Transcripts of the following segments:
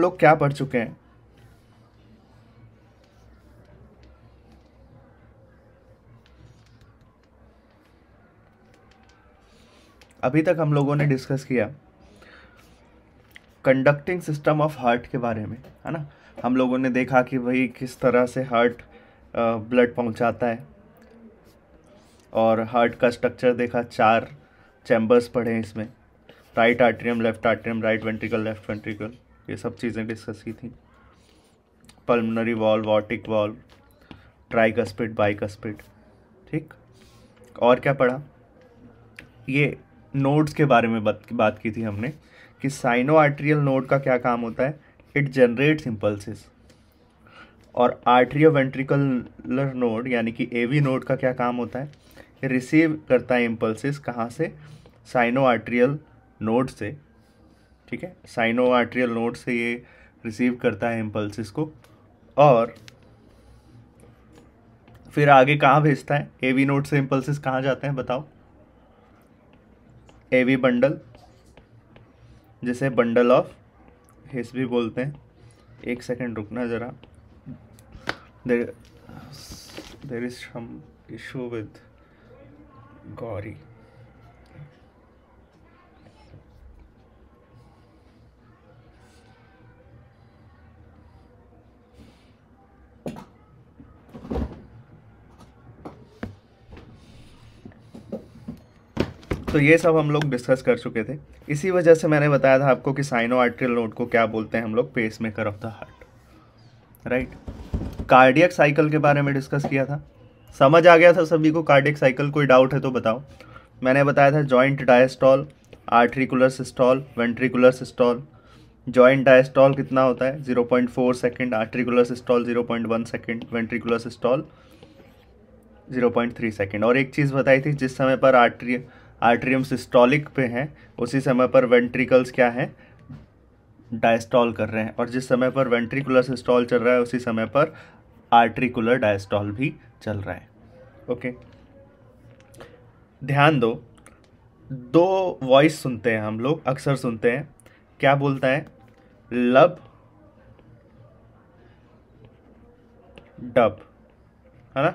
लोग क्या पढ़ चुके हैं अभी तक हम लोगों ने डिस्कस किया कंडक्टिंग सिस्टम ऑफ हार्ट के बारे में है ना हम लोगों ने देखा कि भाई किस तरह से हार्ट ब्लड पहुंचाता है और हार्ट का स्ट्रक्चर देखा चार चैम्बर्स पढ़े इसमें right atrium left atrium right ventricle left ventricle ये सब चीज़ें डिस्कस की थी pulmonary valve aortic valve tricuspid bicuspid ठीक और क्या पढ़ा ये नोड्स के बारे में बात बात की थी हमने कि साइनो आर्ट्रियल नोड का क्या काम होता है इट जनरेट्स इम्पल्सिस और आर्ट्रियो वेंट्रिकुलर नोड यानी कि एवी नोड का क्या काम होता है रिसीव करता है इम्पल्सिस कहाँ से साइनो आर्ट्रियल नोड से ठीक है साइनो आर्ट्रियल नोड से ये रिसीव करता है इम्पल्सिस को और फिर आगे कहाँ भेजता है ए वी नोड से इम्पल्सिस कहाँ जाते हैं बताओ ए वी बंडल जिसे बंडल ऑफ हिस भी बोलते हैं एक सेकेंड रुकना ज़रा there is some issue with Gauri तो ये सब हम लोग डिस्कस कर चुके थे इसी वजह से मैंने बताया था आपको कि साइनो आर्ट्रियल नोट को क्या बोलते हैं हम लोग pacemaker of the heart right cardiac cycle के बारे में डिस्कस किया था समझ आ गया था सभी को कार्डियक साइकिल कोई डाउट है तो बताओ मैंने बताया था joint diastole auricular systole ventricular systole joint diastole कितना होता है 0.4 point four second auricular systole zero point one second ventricular systole zero point three second और एक चीज़ बताई थी जिस समय पर आर्ट्री आर्ट्रियम सिस्टोलिक पे हैं उसी समय पर वेंट्रिकल्स क्या हैं डायस्टॉल कर रहे हैं और जिस समय पर वेंट्रिकुलर सिस्टॉल चल रहा है उसी समय पर आर्ट्रिकुलर डायस्टॉल भी चल रहा है ओके ध्यान दो दो वॉइस सुनते हैं हम लोग अक्सर सुनते हैं क्या बोलता है लब डब है ना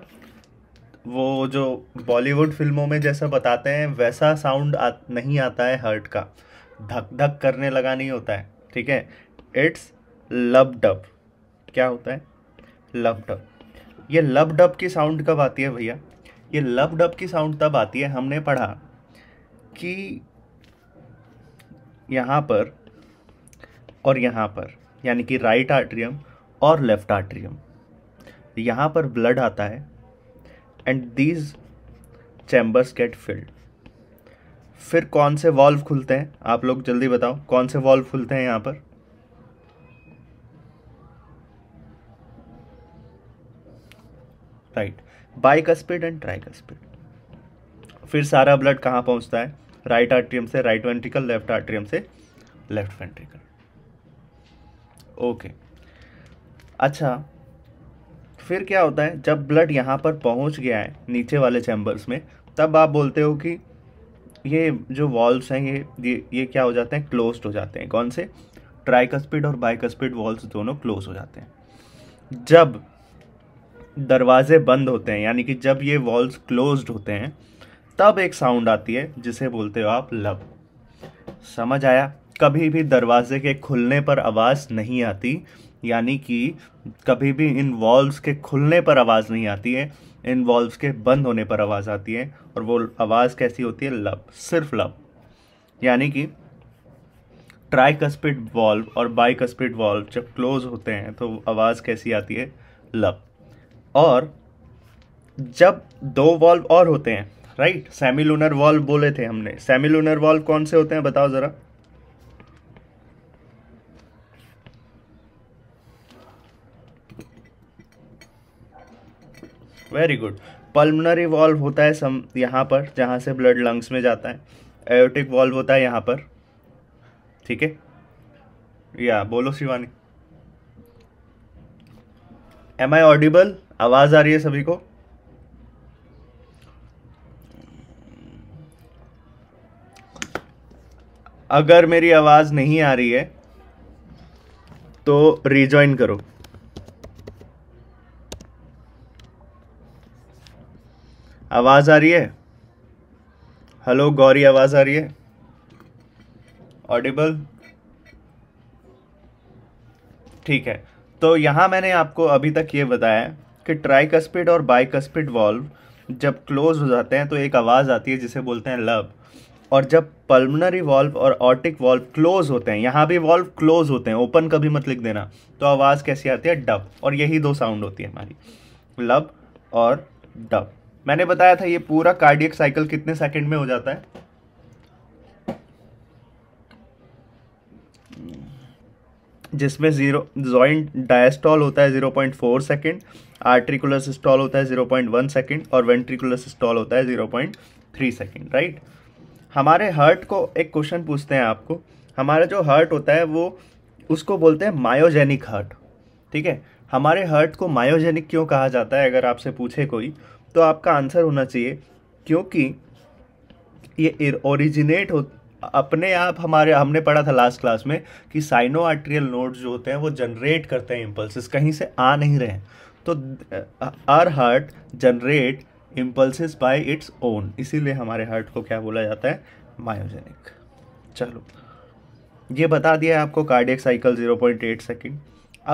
वो जो बॉलीवुड फिल्मों में जैसा बताते हैं वैसा साउंड आ, नहीं आता है हर्ट का धक धक करने लगा नहीं होता है ठीक है इट्स लब डब क्या होता है लब डब ये लब डब की साउंड कब आती है भैया ये लब डब की साउंड तब आती है हमने पढ़ा कि यहाँ पर और यहाँ पर यानी कि राइट आर्ट्रियम और लेफ्ट आर्ट्रियम यहाँ पर ब्लड आता है and these chambers get filled फिर कौन से वॉल्व खुलते हैं आप लोग जल्दी बताओ कौन से वॉल्व खुलते हैं यहाँ पर bicuspid and tricuspid फिर सारा ब्लड कहाँ पहुँचता है राइट आर्ट्रियम से राइट वेंट्रिकल लेफ्ट आर्ट्रियम से लेफ्ट वेंट्रिकल ओके अच्छा फिर क्या होता है जब ब्लड यहाँ पर पहुँच गया है नीचे वाले चैम्बर्स में तब आप बोलते हो कि ये जो वॉल्स हैं ये ये ये क्या हो जाते हैं क्लोज हो जाते हैं कौन से ट्राइकस्पिड और बाइकस्पिड वॉल्स दोनों क्लोज हो जाते हैं जब दरवाजे बंद होते हैं यानी कि जब ये वॉल्स क्लोज होते हैं तब एक साउंड आती है जिसे बोलते हो आप लब समझ आया कभी भी दरवाजे के खुलने पर आवाज़ नहीं आती यानी कि कभी भी इन वॉल्व्स के खुलने पर आवाज़ नहीं आती है इन वॉल्व्स के बंद होने पर आवाज़ आती है और वो आवाज़ कैसी होती है लब सिर्फ लब यानी कि ट्राइकस्पिड वॉल्व और बाइकस्पिड वॉल्व जब क्लोज होते हैं तो आवाज़ कैसी आती है लब और जब दो वॉल्व और होते हैं राइट सेमी लूनर वॉल्व बोले थे हमने सेमी लूनर वॉल्व कौन से होते हैं बताओ ज़रा वेरी गुड पल्मनरी वॉल्व होता है सम यहाँ पर जहाँ से ब्लड लंग्स में जाता है एयोटिक वॉल्व होता है यहाँ पर ठीक है या बोलो शिवानी एम आई ऑडिबल आवाज़ आ रही है सभी को अगर मेरी आवाज़ नहीं आ रही है तो रिजॉइन करो आवाज़ आ रही है हेलो गौरी आवाज़ आ रही है ऑडिबल ठीक है तो यहाँ मैंने आपको अभी तक ये बताया कि ट्राइकस्पिड और बाइकस्पिड वॉल्व जब क्लोज हो जाते हैं तो एक आवाज़ आती है जिसे बोलते हैं लब और जब पल्मनरी वॉल्व और ऑटिक वॉल्व क्लोज होते हैं यहाँ भी वॉल्व क्लोज होते हैं ओपन कभी मत लिख देना तो आवाज़ कैसी आती है डब और यही दो साउंड होती है हमारी लब और डब मैंने बताया था ये पूरा कार्डियक साइकिल कितने सेकंड में हो जाता है जिसमें जीरो जॉइंट डायस्टॉल होता है zero point four second auricular systole होता है ज़ीरो पॉइंट वन सेकेंड और वेंट्रिकुलर सिस्टॉल होता है zero point three second right हमारे हर्ट को एक क्वेश्चन पूछते हैं आपको हमारा जो हर्ट होता है वो उसको बोलते हैं मायोजेनिक हर्ट ठीक है हमारे हर्ट को मायोजेनिक क्यों कहा जाता है अगर आपसे पूछे कोई तो आपका आंसर होना चाहिए क्योंकि ये ओरिजिनेट हो अपने आप हमारे हमने पढ़ा था लास्ट क्लास में कि साइनो आर्ट्रियल नोड्स जो होते हैं वो जनरेट करते हैं इम्पल्सिस कहीं से आ नहीं रहे तो our heart generate impulses by its own इसीलिए हमारे हार्ट को क्या बोला जाता है मायोजेनिक चलो ये बता दिया है आपको कार्डियक साइकिल 0.8 पॉइंट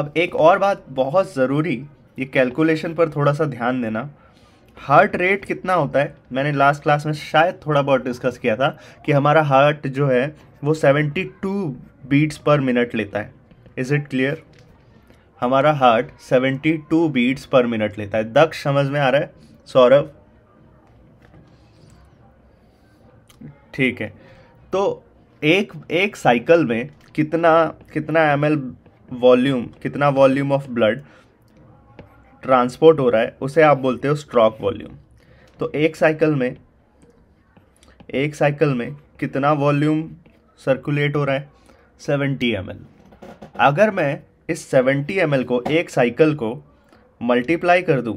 अब एक और बात बहुत ज़रूरी ये कैलकुलेशन पर थोड़ा सा ध्यान देना हार्ट रेट कितना होता है मैंने लास्ट क्लास में शायद थोड़ा बहुत डिस्कस किया था कि हमारा हार्ट जो है वो 72 बीट्स पर मिनट लेता है इज़ इट क्लियर हमारा हार्ट 72 बीट्स पर मिनट लेता है दक्ष समझ में आ रहा है सौरभ ठीक है तो एक एक साइकिल में कितना कितना एम वॉल्यूम कितना वॉल्यूम ऑफ ब्लड ट्रांसपोर्ट हो रहा है उसे आप बोलते हो स्ट्रॉक वॉल्यूम तो एक साइकिल में एक साइकिल में कितना वॉल्यूम सर्कुलेट हो रहा है सेवेंटी एम अगर मैं इस सेवेंटी एम को एक साइकिल को मल्टीप्लाई कर दूं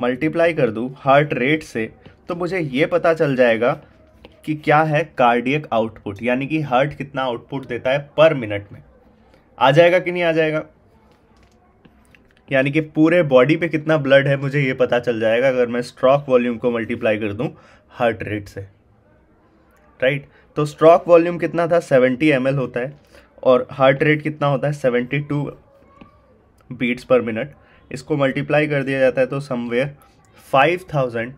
मल्टीप्लाई कर दूं हार्ट रेट से तो मुझे ये पता चल जाएगा कि क्या है कार्डियक आउटपुट यानी कि हार्ट कितना आउटपुट देता है पर मिनट में आ जाएगा कि नहीं आ जाएगा यानी कि पूरे बॉडी पे कितना ब्लड है मुझे ये पता चल जाएगा अगर मैं स्ट्रॉक वॉल्यूम को मल्टीप्लाई कर दूँ हार्ट रेट से राइट तो स्ट्रॉक वॉल्यूम कितना था 70 एम होता है और हार्ट रेट कितना होता है 72 बीट्स पर मिनट इसको मल्टीप्लाई कर दिया जाता है तो समवेयर 5000 थाउजेंड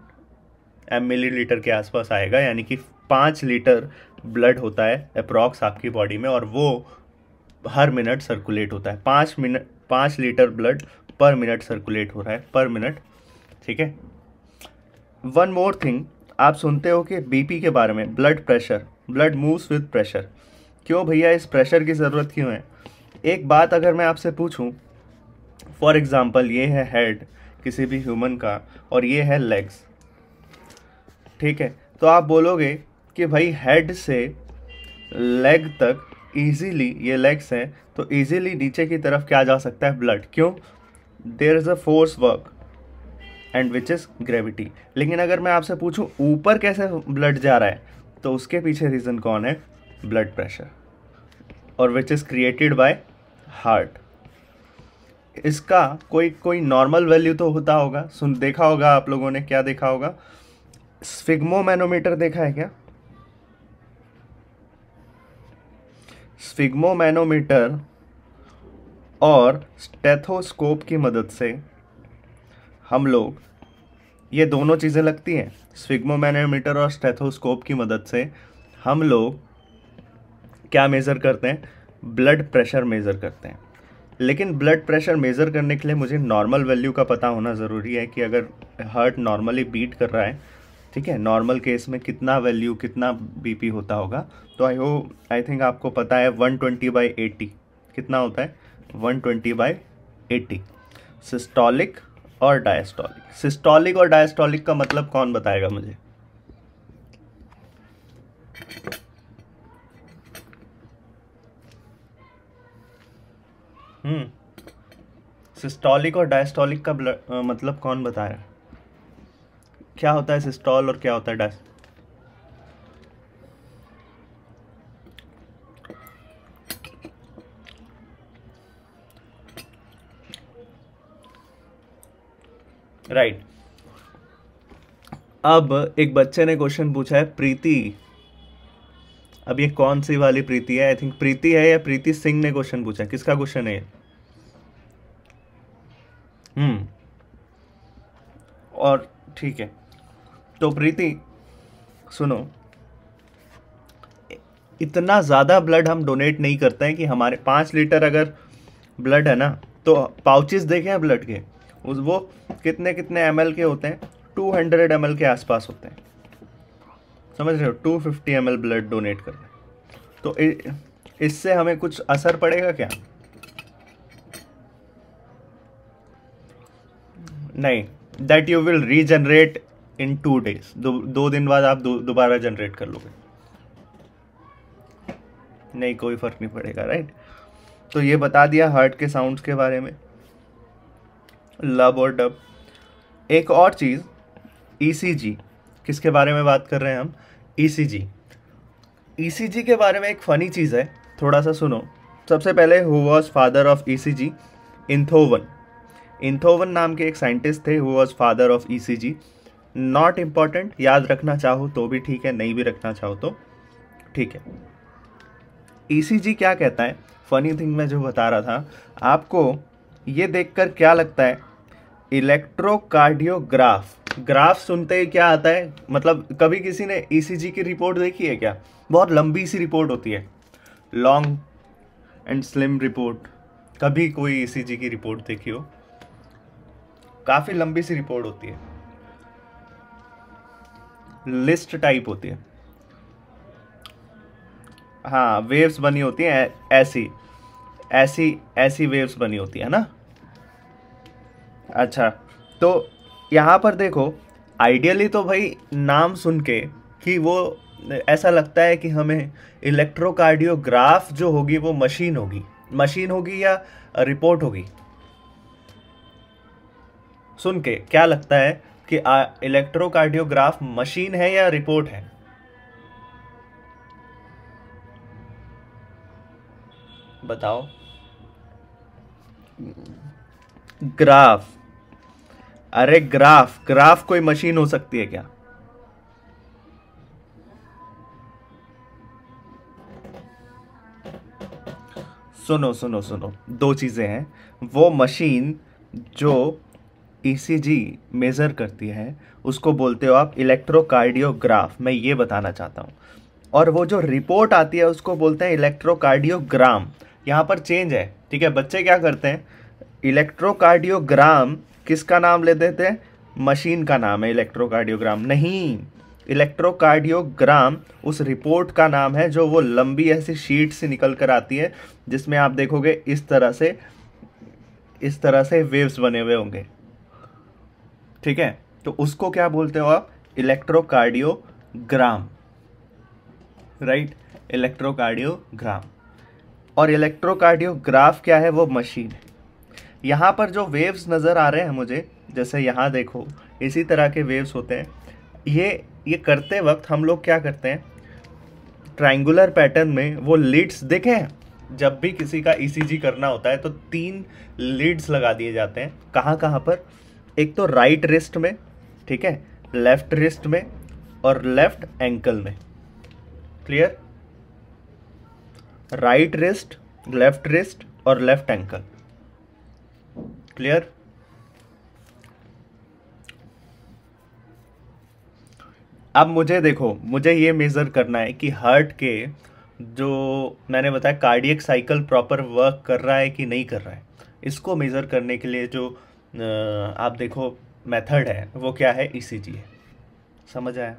मिलीलीटर के आसपास आएगा यानी कि पाँच लीटर ब्लड होता है अप्रॉक्स आपकी बॉडी में और वो हर मिनट सर्कुलेट होता है पाँच मिनट पाँच litre blood per minute circulate हो रहा है पर मिनट ठीक है वन मोर थिंग आप सुनते हो कि बीपी के बारे में blood pressure blood moves with pressure क्यों भैया इस प्रेशर की ज़रूरत क्यों है एक बात अगर मैं आपसे पूछूं फॉर एग्ज़ाम्पल ये है हेड किसी भी ह्यूमन का और ये है लेग्स ठीक है तो आप बोलोगे कि भाई हेड से लेग तक ईजीली ये लेग्स हैं तो ईजीली नीचे की तरफ क्या जा सकता है ब्लड क्यों there is a force work and which is gravity लेकिन अगर मैं आपसे पूछूं ऊपर कैसे ब्लड जा रहा है तो उसके पीछे रीज़न कौन है ब्लड प्रेशर और which is created by heart इसका कोई कोई नॉर्मल वैल्यू तो होता होगा सुन देखा होगा आप लोगों ने क्या देखा होगा मैनोमीटर देखा है क्या स्फिग्मोमैनोमीटर और स्टेथोस्कोप की मदद से हम लोग ये दोनों चीज़ें लगती हैं स्फिग्मोमैनोमीटर और स्टेथोस्कोप की मदद से हम लोग क्या मेज़र करते हैं ब्लड प्रेशर मेज़र करते हैं लेकिन ब्लड प्रेशर मेज़र करने के लिए मुझे नॉर्मल वैल्यू का पता होना ज़रूरी है कि अगर हार्ट नॉर्मली बीट कर रहा है ठीक है नॉर्मल केस में कितना वैल्यू कितना बीपी होता होगा तो आई हो आई थिंक आपको पता है 120 ट्वेंटी बाई एटी कितना होता है 120 ट्वेंटी बाई एटी सिस्टॉलिक और डायस्टॉलिक सिस्टॉलिक और डायस्टॉलिक का मतलब कौन बताएगा मुझे हम्म सिस्टॉलिक और डायस्टॉलिक का आ, मतलब कौन बताया क्या होता है सिस्टॉल और क्या होता है डायस राइट right. अब एक बच्चे ने क्वेश्चन पूछा है प्रीति अब ये कौन सी वाली प्रीति है आई थिंक प्रीति है या प्रीति सिंह ने क्वेश्चन पूछा किसका क्वेश्चन है हम्म और ठीक है तो प्रीति सुनो इतना ज़्यादा ब्लड हम डोनेट नहीं करते हैं कि हमारे पाँच लीटर अगर ब्लड है ना तो पाउचेस देखे हैं ब्लड के उस वो कितने कितने एम के होते हैं टू हंड्रेड एम के आसपास होते हैं समझ रहे हो two fifty M blood donate हैं तो इससे हमें कुछ असर पड़ेगा क्या नहीं that you will regenerate in two days दो दिन बाद आप दोबारा जनरेट कर लोगे नहीं कोई फ़र्क नहीं पड़ेगा राइट तो ये बता दिया हार्ट के साउंड्स के बारे में लब और डब एक और चीज़ ईसीजी e किसके बारे में बात कर रहे हैं हम ईसीजी e ईसीजी e के बारे में एक फ़नी चीज़ है थोड़ा सा सुनो सबसे पहले who was father of ECG Einthoven Einthoven नाम के एक साइंटिस्ट थे who was father of ECG not important याद रखना चाहो तो भी ठीक है नहीं भी रखना चाहो तो ठीक है ईसीजी e क्या कहता है फ़नी थिंग मैं जो बता रहा था आपको ये देखकर क्या लगता है इलेक्ट्रोकार्डियोग्राफ ग्राफ सुनते ही क्या आता है मतलब कभी किसी ने ईसीजी e की रिपोर्ट देखी है क्या बहुत लंबी सी रिपोर्ट होती है लॉन्ग एंड स्लिम रिपोर्ट कभी कोई ईसीजी e की रिपोर्ट देखी हो काफ़ी लंबी सी रिपोर्ट होती है लिस्ट टाइप होती है हाँ वेव्स बनी होती हैं ऐसी ऐसी ऐसी वेव्स बनी होती है ना अच्छा तो यहाँ पर देखो आइडियली तो भाई नाम सुन के कि वो ऐसा लगता है कि हमें इलेक्ट्रोकार्डियोग्राफ जो होगी वो मशीन होगी मशीन होगी या रिपोर्ट होगी सुन के क्या लगता है कि इलेक्ट्रोकार्डियोग्राफ मशीन है या रिपोर्ट है बताओ ग्राफ अरे ग्राफ ग्राफ कोई मशीन हो सकती है क्या सुनो सुनो सुनो दो चीजें हैं वो मशीन जो ईसीजी e मेज़र करती है उसको बोलते हो आप इलेक्ट्रोकार्डियोग्राफ मैं ये बताना चाहता हूँ और वो जो रिपोर्ट आती है उसको बोलते हैं इलेक्ट्रोकार्डियोग्राम यहाँ पर चेंज है ठीक है बच्चे क्या करते हैं इलेक्ट्रोकार्डियोग्राम किसका नाम ले देते हैं मशीन का नाम है इलेक्ट्रोकार्डियोग्राम नहीं इलेक्ट्रोकार्डियोग्राम उस रिपोर्ट का नाम है जो वो लंबी ऐसी शीट से निकल कर आती है जिसमें आप देखोगे इस तरह से इस तरह से वेव्स बने हुए होंगे ठीक है तो उसको क्या बोलते हो आप इलेक्ट्रोकार्डियोग्राम राइट इलेक्ट्रोकार्डियोग्राम और इलेक्ट्रोकार्डियोग्राफ क्या है वो मशीन है यहाँ पर जो वेव्स नज़र आ रहे हैं मुझे जैसे यहाँ देखो इसी तरह के वेव्स होते हैं ये ये करते वक्त हम लोग क्या करते हैं ट्राइंगुलर पैटर्न में वो लीड्स देखें जब भी किसी का ईसीजी e करना होता है तो तीन लीड्स लगा दिए जाते हैं कहाँ कहाँ पर एक तो राइट रिस्ट में ठीक है लेफ्ट रिस्ट में और लेफ्ट एंकल में clear right wrist left wrist और लेफ्ट एंकल क्लियर अब मुझे देखो मुझे ये मेज़र करना है कि हार्ट के जो मैंने बताया कार्डियक साइकिल प्रॉपर वर्क कर रहा है कि नहीं कर रहा है इसको मेज़र करने के लिए जो आप देखो मेथड है वो क्या है ईसीजी e है समझ आया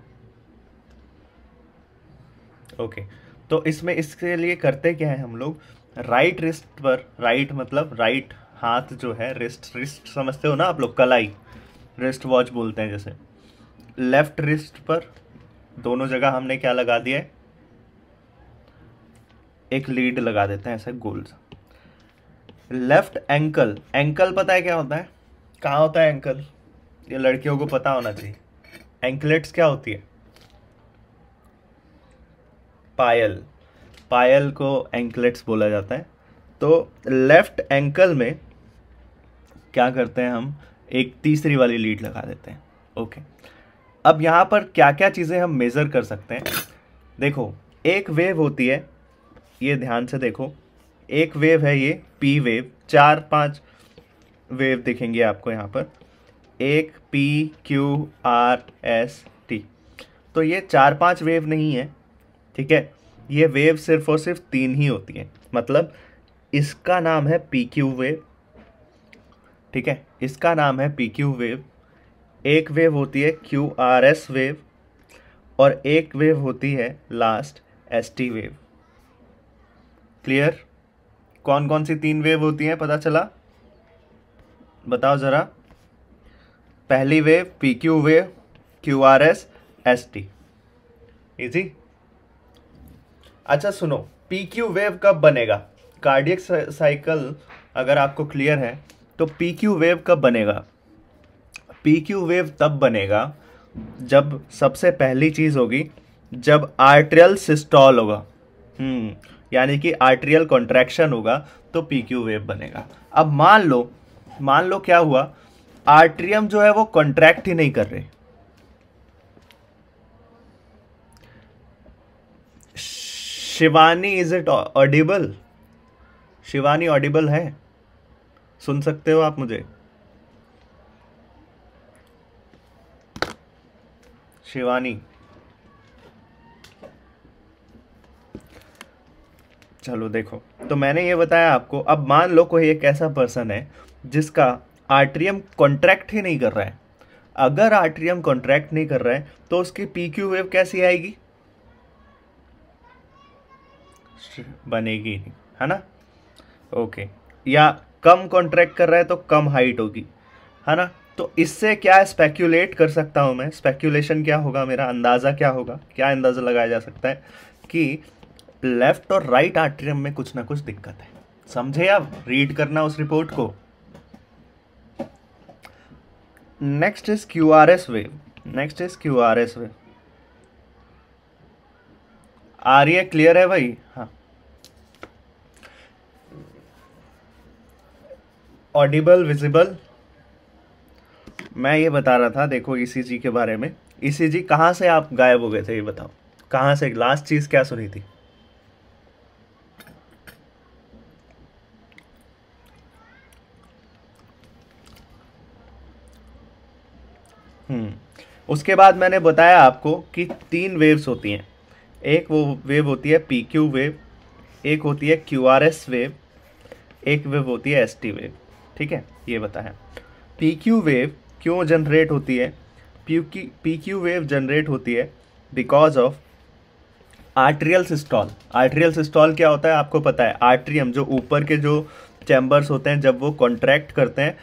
ओके तो इसमें इसके लिए करते क्या है हम लोग राइट रिस्ट पर राइट मतलब राइट हाथ जो है रिस्ट रिस्ट समझते हो ना आप लोग कलाई रिस्ट वॉच बोलते हैं जैसे लेफ्ट रिस्ट पर दोनों जगह हमने क्या लगा दिया है एक लीड लगा देते हैं ऐसे गोल्स लेफ्ट एंकल एंकल पता है क्या होता है कहाँ होता है एंकल ये लड़कियों को पता होना चाहिए एंकलेट्स क्या होती है पायल पायल को एंकलेट्स बोला जाता है तो लेफ्ट एंकल में क्या करते हैं हम एक तीसरी वाली लीड लगा देते हैं ओके अब यहां पर क्या क्या चीज़ें हम मेज़र कर सकते हैं देखो एक वेव होती है ये ध्यान से देखो एक वेव है ये पी वेव चार पाँच वेव दिखेंगे आपको यहाँ पर एक P Q R S T तो ये चार पांच वेव नहीं है ठीक है ये वेव सिर्फ और सिर्फ तीन ही होती हैं मतलब इसका नाम है पी क्यू वेव ठीक है इसका नाम है पी क्यू वेव एक वेव होती है क्यू आर एस वेव और एक वेव होती है last S T wave clear कौन कौन सी तीन वेव होती हैं पता चला बताओ ज़रा पहली wave P Q wave Q R S S T easy अच्छा सुनो पी क्यू वेव कब बनेगा कार्डियक साइकिल अगर आपको क्लियर है तो पी क्यू वेव कब बनेगा पी क्यू वेव तब बनेगा जब सबसे पहली चीज़ होगी जब आर्ट्रियल सिस्टॉल होगा हम्म, यानी कि आर्ट्रियल कॉन्ट्रैक्शन होगा तो पी क्यू वेव बनेगा अब मान लो मान लो क्या हुआ आर्ट्रियम जो है वो कॉन्ट्रैक्ट ही नहीं कर रहे Shivani is it audible Shivani audible है सुन सकते हो आप मुझे शिवानी चलो देखो तो मैंने ये बताया आपको अब मान लो कोई एक ऐसा पर्सन है जिसका आर्ट्रियम कॉन्ट्रैक्ट ही नहीं कर रहा है अगर आर्ट्रियम कॉन्ट्रैक्ट नहीं कर रहा है तो उसकी पी क्यू वेव कैसी आएगी बनेगी नहीं है ना ओके या कम कॉन्ट्रैक्ट कर रहा है तो कम हाइट होगी है ना तो इससे क्या स्पेक्यूलेट कर सकता हूं मैं स्पेक्यूलेशन क्या होगा मेरा अंदाज़ा क्या होगा क्या अंदाज़ा लगाया जा सकता है कि लेफ्ट और राइट आर्ट्रियम में कुछ ना कुछ दिक्कत है समझे आप रीड करना उस रिपोर्ट को next is Q R S wave next is Q R S wave आ रही है क्लियर है भाई हाँ ऑडिबल विजिबल मैं ये बता रहा था देखो ईसीजी e के बारे में ईसीजी e कहाँ से आप गायब हो गए थे ये बताओ कहाँ से लास्ट चीज़ क्या सुनी थी हम्म। उसके बाद मैंने बताया आपको कि तीन वेव्स होती हैं एक वो वेव होती है पी क्यू वेव एक होती है क्यू आर एस वेव एक वेव होती है एस टी वेव ठीक है ये बताया पी क्यू वेव क्यों जनरेट होती है पी क्यू वेव जनरेट होती है because of atrial systole atrial systole क्या होता है आपको पता है आर्ट्रियम जो ऊपर के जो चैम्बर्स होते हैं जब वो कॉन्ट्रैक्ट करते हैं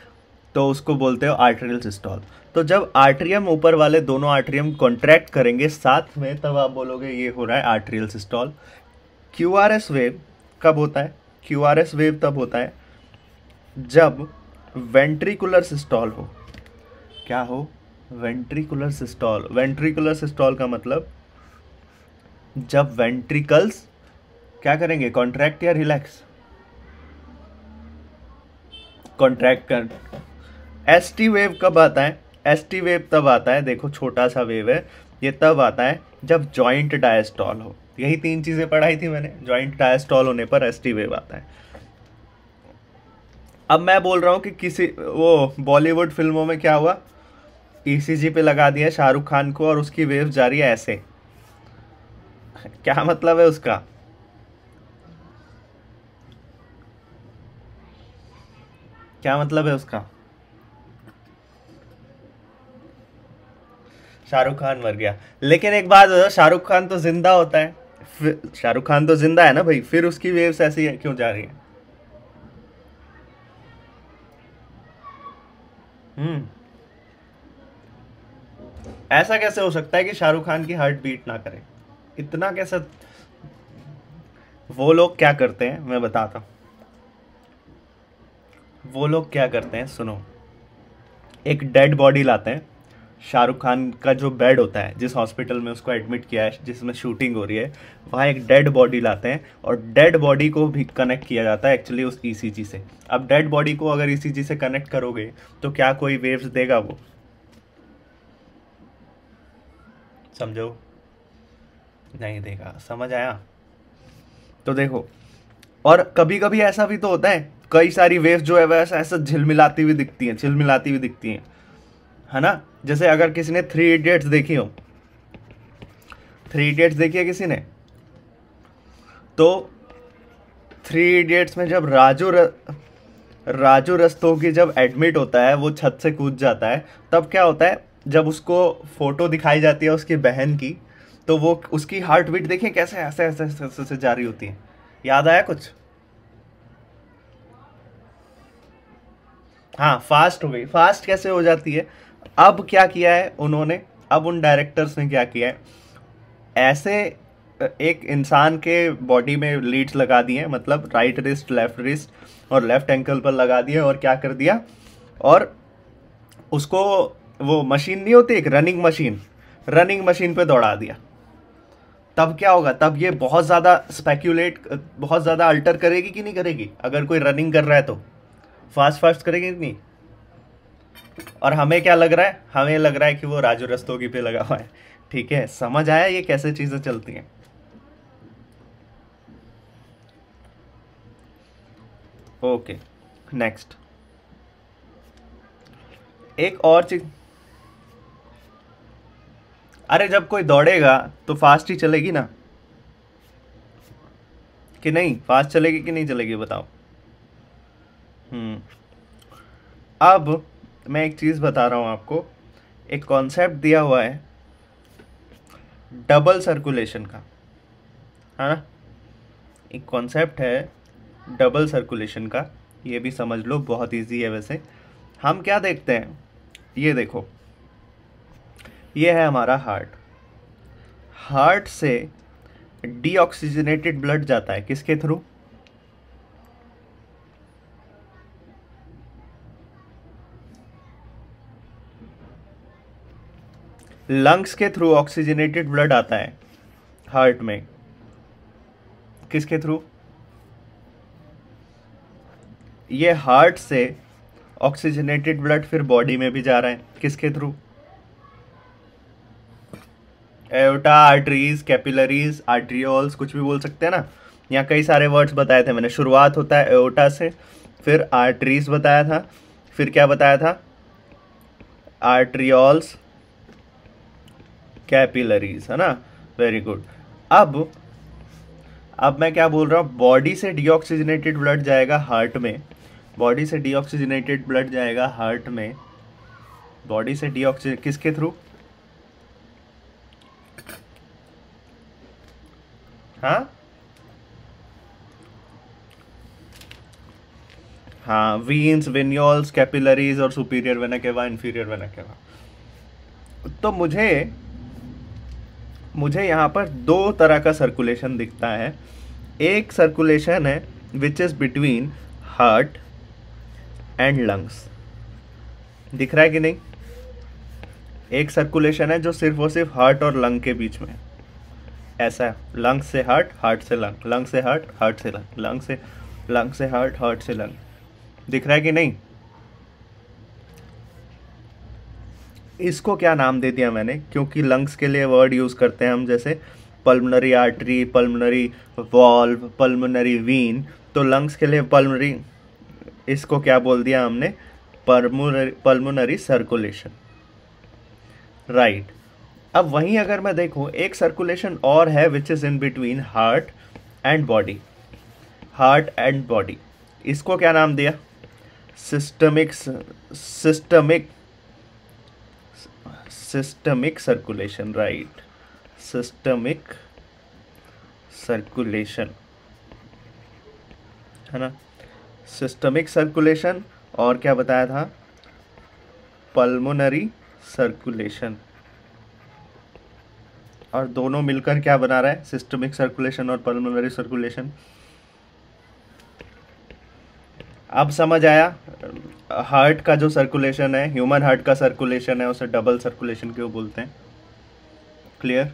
तो उसको बोलते हो आर्ट्रियल सिस्टॉल तो जब आर्ट्रियम ऊपर वाले दोनों आर्ट्रियम कॉन्ट्रैक्ट करेंगे साथ में तब आप बोलोगे ये हो रहा है atrial systole Q R S wave कब होता है क्यू आर एस वेव तब होता है जब वेंट्रिकुलर सिस्टॉल हो क्या हो वेंट्रिकुलर सिस्टॉल वेंट्रिकुलर सिस्टॉल का मतलब जब वेंट्रिकल्स क्या करेंगे कॉन्ट्रैक्ट या रिलैक्स कॉन्ट्रैक्ट कर एस टी वेव कब आता है एस टी वेव तब आता है देखो छोटा सा वेव है ये तब आता है जब जॉइंट डायस्टॉल हो यही तीन चीज़ें पढ़ाई थी मैंने जॉइंट डायस्टॉल होने पर एस टी वेव आता है अब मैं बोल रहा हूँ कि किसी वो बॉलीवुड फिल्मों में क्या हुआ ईसीजी e पे लगा दिया शाहरुख खान को और उसकी वेव जा रही है ऐसे क्या मतलब है उसका क्या मतलब है उसका शाहरुख खान मर गया लेकिन एक बात शाहरुख खान तो जिंदा होता है शाहरुख खान तो जिंदा है ना भाई फिर उसकी वेव्स ऐसी क्यों जा रही है हम्म। ऐसा कैसे हो सकता है कि शाहरुख खान की हार्ट बीट ना करे इतना कैसे वो लोग क्या करते हैं मैं बताता वो लोग क्या करते हैं सुनो एक डेड बॉडी लाते हैं शाहरुख खान का जो बेड होता है जिस हॉस्पिटल में उसको एडमिट किया है जिसमें शूटिंग हो रही है वहाँ एक डेड बॉडी लाते हैं और डेड बॉडी को भी कनेक्ट किया जाता है एक्चुअली उस ई e से अब डेड बॉडी को अगर ईसीजी e से कनेक्ट करोगे तो क्या कोई वेव्स देगा वो समझो नहीं देगा समझ आया तो देखो और कभी कभी ऐसा भी तो होता है कई सारी वेव्स जो है वैसा ऐसा झिलमिलाती हुई दिखती हैं झिलमिलाती हुई दिखती हैं है ना जैसे अगर किसी ने थ्री इडियट्स देखी हो थ्री इडियट्स देखी है किसी ने तो थ्री इडियट्स में जब राजू र... राजू की जब एडमिट होता है वो छत से कूद जाता है तब क्या होता है जब उसको फ़ोटो दिखाई जाती है उसकी बहन की तो वो उसकी हार्ट बीट देखिए कैसे ऐसे ऐसे ऐसे ऐसे जा रही होती है याद आया कुछ हाँ फास्ट हो गई फास्ट कैसे हो जाती है अब क्या किया है उन्होंने अब उन डायरेक्टर्स ने क्या किया है ऐसे एक इंसान के बॉडी में लीड्स लगा दिए मतलब राइट रिस्ट लेफ्ट रिस्ट और लेफ्ट एंकल पर लगा दिए और क्या कर दिया और उसको वो मशीन नहीं होती एक रनिंग मशीन रनिंग मशीन पे दौड़ा दिया तब क्या होगा तब ये बहुत ज़्यादा स्पेक्यूलेट बहुत ज़्यादा अल्टर करेगी कि नहीं करेगी अगर कोई रनिंग कर रहा है तो फास्ट फास्ट करेगी नहीं और हमें क्या लग रहा है हमें लग रहा है कि वो राजू रस्तोगी पे लगा हुआ है ठीक है समझ आया ये कैसे चीज़ें चलती हैं ओके नेक्स्ट एक और चीज अरे जब कोई दौड़ेगा तो फास्ट ही चलेगी ना कि नहीं फास्ट चलेगी कि नहीं चलेगी बताओ हम्म अब मैं एक चीज़ बता रहा हूँ आपको एक कॉन्सेप्ट दिया हुआ है डबल सर्कुलेशन का है हाँ ना एक कॉन्सेप्ट है डबल सर्कुलेशन का ये भी समझ लो बहुत इजी है वैसे हम क्या देखते हैं ये देखो ये है हमारा हार्ट हार्ट से डीऑक्सीजनेटेड ब्लड जाता है किसके थ्रू लंग्स के थ्रू ऑक्सीजनेटेड ब्लड आता है हार्ट में किसके थ्रू ये हार्ट से ऑक्सीजनेटेड ब्लड फिर बॉडी में भी जा रहा है किसके थ्रू एटा आर्टरीज कैपिलरीज आर्ट्रियोल्स कुछ भी बोल सकते हैं ना यहाँ कई सारे वर्ड्स बताए थे मैंने शुरुआत होता है एटा से फिर आर्टरीज बताया था फिर क्या बताया था आर्ट्रियोल्स कैपिलरीज है ना वेरी गुड अब अब मैं क्या बोल रहा हूँ बॉडी से डीऑक्सीजनेटेड ब्लड जाएगा हार्ट में बॉडी से डीऑक्सीजनेटेड ब्लड जाएगा हार्ट में बॉडी से डीऑक्सी किसके थ्रू हाँ हाँ वीन्स विन्योल्स कैपिलरीज और superior vena cava inferior vena cava तो मुझे मुझे यहाँ पर दो तरह का सर्कुलेशन दिखता है एक सर्कुलेशन है which is between heart and lungs दिख रहा है कि नहीं एक सर्कुलेशन है जो सिर्फ और सिर्फ हार्ट और लंग के बीच में ऐसा है लंग्स से हार्ट हार्ट से लंग लंग से हार्ट हार्ट से लंग लंग से लंग से हार्ट हार्ट से लंग दिख रहा है कि नहीं इसको क्या नाम दे दिया मैंने क्योंकि लंग्स के लिए वर्ड यूज़ करते हैं हम जैसे pulmonary artery pulmonary valve pulmonary vein तो लंग्स के लिए पल्मोनरी इसको क्या बोल दिया हमने पल्मोनरी पल्मोनरी सर्कुलेशन राइट अब वहीं अगर मैं देखूँ एक सर्कुलेशन और है which is in between heart and body heart and body इसको क्या नाम दिया systemic systemic systemic circulation right systemic circulation है ना systemic circulation और क्या बताया था pulmonary circulation और दोनों मिलकर क्या बना रहा है सिस्टमिक सर्कुलेशन और पल्मोनरी सर्कुलेशन अब समझ आया हार्ट का जो सर्कुलेशन है ह्यूमन हार्ट का सर्कुलेशन है उसे डबल सर्कुलेशन क्यों बोलते हैं क्लियर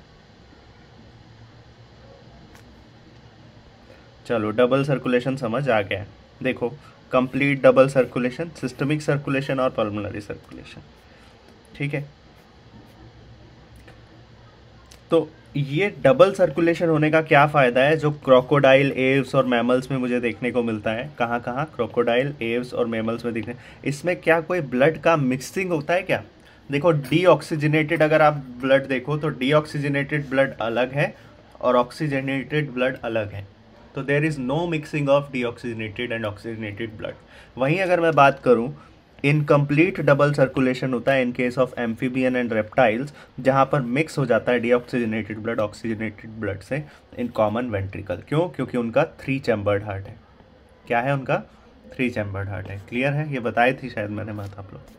चलो डबल सर्कुलेशन समझ आ गया देखो complete double circulation systemic circulation और पल्मोनरी सर्कुलेशन ठीक है तो ये डबल सर्कुलेशन होने का क्या फ़ायदा है जो क्रोकोडाइल एव्स और मैमल्स में मुझे देखने को मिलता है कहाँ कहाँ क्रोकोडाइल एव्स और मैमल्स में देखने इसमें क्या कोई ब्लड का मिक्सिंग होता है क्या देखो डीऑक्सीजनेटेड अगर आप ब्लड देखो तो डीऑक्सीजनेटेड ब्लड अलग है और ऑक्सीजनेटेड ब्लड अलग है तो there is no mixing of deoxygenated and oxygenated blood वहीं अगर मैं बात करूँ इनकम्प्लीट डबल सर्कुलेशन होता है in case of amphibian and reptiles जहाँ पर मिक्स हो जाता है डीऑक्सीजनेटेड ब्लड ऑक्सीजनेटेड ब्लड से इन कॉमन वेंट्रिकल क्यों क्योंकि उनका थ्री चैम्बर्ड हार्ट है क्या है उनका थ्री चैम्बर्ड हार्ट है क्लियर है ये बताई थी शायद मैंने बात आप लोग